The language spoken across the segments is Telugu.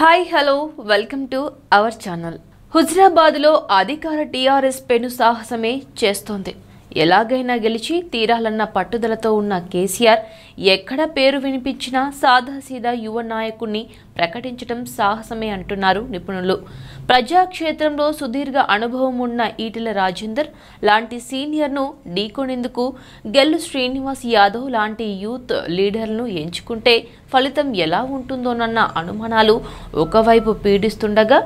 Hi hello welcome to our channel హుజరాబాద్లో అధికార టీఆర్ఎస్ పెను సాహసమే చేస్తోంది ఎలాగైనా గెలిచి తీరాలన్న పట్టుదలతో ఉన్న కేసీఆర్ ఎక్కడ పేరు వినిపించినా సాదాసీదా యువ నాయకుణ్ణి ప్రకటించడం సాహసమే అంటున్నారు నిపుణులు ప్రజాక్షేత్రంలో సుదీర్ఘ అనుభవం ఉన్న ఈటెల రాజేందర్ లాంటి సీనియర్ను ఢీకొనేందుకు గెల్లు శ్రీనివాస్ యాదవ్ లాంటి యూత్ లీడర్లను ఎంచుకుంటే ఫలితం ఎలా ఉంటుందోనన్న అనుమానాలు ఒకవైపు పీడిస్తుండగా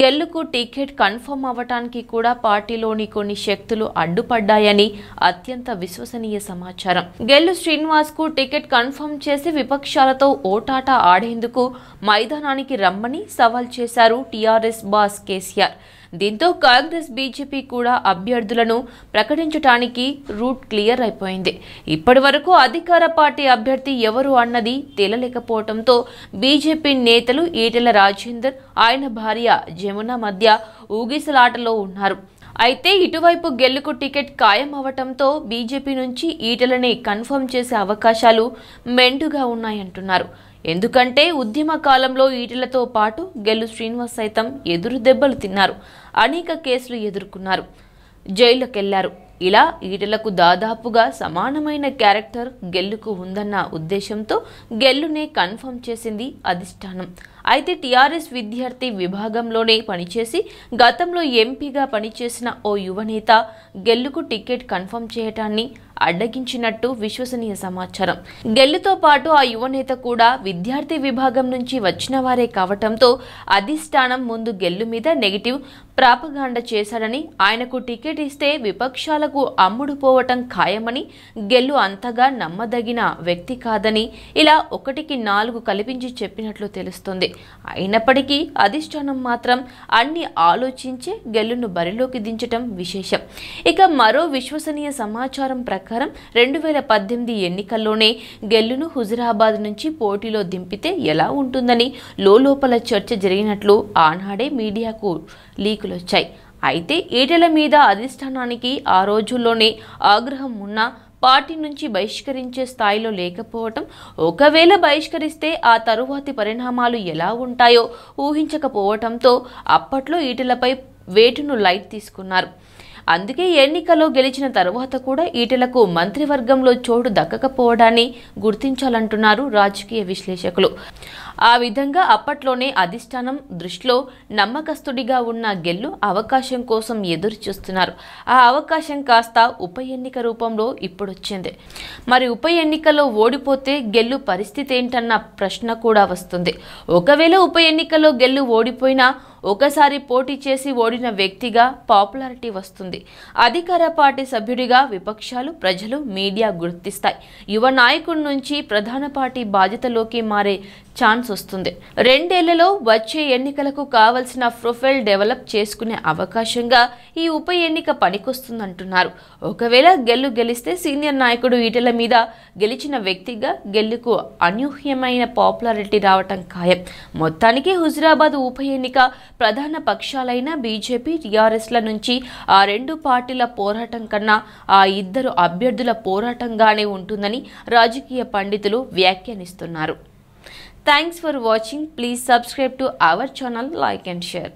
గెల్లుకు టికెట్ కన్ఫర్మ్ అవ్వటానికి కూడా పార్టీలోని కొన్ని శక్తులు అడ్డుపడ్డాయని అత్యంత విశ్వసనీయ సమాచారం గెల్లు శ్రీనివాస్ కు టికెట్ కన్ఫర్మ్ చేసి విపక్షాలతో ఓటాట ఆడేందుకు మైదానానికి రమ్మని సవాల్ చేశారు టీఆర్ఎస్ బాస్ కేసీఆర్ దీంతో కాంగ్రెస్ బీజేపీ కూడా అభ్యర్థులను ప్రకటించడానికి రూట్ క్లియర్ అయిపోయింది ఇప్పటి వరకు అధికార పార్టీ అభ్యర్థి ఎవరు అన్నది తేలలేకపోవడంతో బీజేపీ నేతలు ఈటెల రాజేందర్ ఆయన భార్య జమున మధ్య ఊగిసలాటలో ఉన్నారు అయితే ఇటువైపు గెలుకు టికెట్ ఖాయం అవటంతో బీజేపీ నుంచి ఈటలని కన్ఫర్మ్ చేసే అవకాశాలు మెండుగా ఉన్నాయంటున్నారు ఎందుకంటే ఉద్యమ కాలంలో ఈటలతో పాటు గెల్లు శ్రీనివాస్ సైతం ఎదురు దెబ్బలు తిన్నారు అనేక కేసులు ఎదుర్కొన్నారు జైలుకెళ్లారు ఇలా ఈటలకు దాదాపుగా సమానమైన క్యారెక్టర్ గెల్లుకు ఉందన్న ఉద్దేశంతో గెల్లునే కన్ఫర్మ్ చేసింది అధిష్టానం అయితే టీఆర్ఎస్ విద్యార్థి విభాగంలోనే పనిచేసి గతంలో ఎంపీగా పనిచేసిన ఓ యువనేత గెల్లుకు టికెట్ కన్ఫర్మ్ చేయటాన్ని అడ్డగించినట్టు విశ్వసనీయ సమాచారం గెల్లుతో పాటు ఆ యువనేత కూడా విద్యార్థి విభాగం నుంచి వచ్చిన వారే కావటంతో అధిష్టానం ముందు గెల్లు మీద నెగిటివ్ ప్రాపగాండ చేశాడని ఆయనకు టికెట్ ఇస్తే విపక్షాలకు అమ్ముడు పోవటం ఖాయమని గెల్లు అంతగా నమ్మదగిన వ్యక్తి కాదని ఇలా ఒకటికి నాలుగు కల్పించి చెప్పినట్లు తెలుస్తుంది అయినప్పటికీ అధిష్టానం మాత్రం అన్ని ఆలోచించే గెల్లును బరిలోకి దించటం విశేషం ఇక మరో విశ్వసనీయ సమాచారం ప్రకారం రెండు వేల పద్దెనిమిది ఎన్నికల్లోనే గెల్లును హుజురాబాద్ నుంచి పోటీలో దింపితే ఎలా ఉంటుందని లోపల చర్చ జరిగినట్లు ఆనాడే మీడియాకు లీకులొచ్చాయి అయితే ఈటల మీద అధిష్టానానికి ఆ రోజుల్లోనే ఆగ్రహం ఉన్నా పార్టీ నుంచి బహిష్కరించే స్థాయిలో లేకపోవటం ఒకవేళ బహిష్కరిస్తే ఆ తరువాతి పరిణామాలు ఎలా ఉంటాయో ఊహించకపోవటంతో అప్పట్లో ఈటలపై వేటును లైట్ తీసుకున్నారు అందుకే ఎన్నికల్లో గెలిచిన తర్వాత కూడా ఈటలకు మంత్రివర్గంలో చోటు దక్కకపోవడాన్ని గుర్తించాలంటున్నారు రాజకీయ విశ్లేషకులు ఆ విధంగా అప్పట్లోనే అధిష్టానం దృష్టిలో నమ్మకస్తుడిగా ఉన్న గెల్లు అవకాశం కోసం ఎదురు చూస్తున్నారు ఆ అవకాశం కాస్త ఉప ఎన్నిక రూపంలో ఇప్పుడొచ్చింది మరి ఉప ఎన్నికలో ఓడిపోతే గెల్లు పరిస్థితి ఏంటన్న ప్రశ్న కూడా వస్తుంది ఒకవేళ ఉప ఎన్నికలో గెల్లు ఓడిపోయినా ఒకసారి పోటీ చేసి ఓడిన వ్యక్తిగా పాపులారిటీ వస్తుంది అధికార పార్టీ సభ్యుడిగా విపక్షాలు ప్రజలు మీడియా గుర్తిస్తాయి యువ నాయకుడి నుంచి ప్రధాన పార్టీ బాధ్యతలోకి మారే ఛాన్స్ వస్తుంది రెండేళ్లలో వచ్చే ఎన్నికలకు కావలసిన ప్రొఫైల్ డెవలప్ చేసుకునే అవకాశంగా ఈ ఉప ఎన్నిక పనికొస్తుందంటున్నారు ఒకవేళ గెల్లు గెలిస్తే సీనియర్ నాయకుడు ఈటల మీద గెలిచిన వ్యక్తిగా గెల్లుకు అనూహ్యమైన పాపులారిటీ రావటం ఖాయం మొత్తానికి హుజురాబాద్ ఉప ఎన్నిక ప్రధాన పక్షాలైన బీజేపీ టీఆర్ఎస్ల నుంచి ఆ రెండు పార్టీల పోరాటం కన్నా ఆ ఇద్దరు అభ్యర్థుల పోరాటంగానే ఉంటుందని రాజకీయ పండితులు వ్యాఖ్యానిస్తున్నారు Thanks for watching. Please subscribe to our channel, like and share.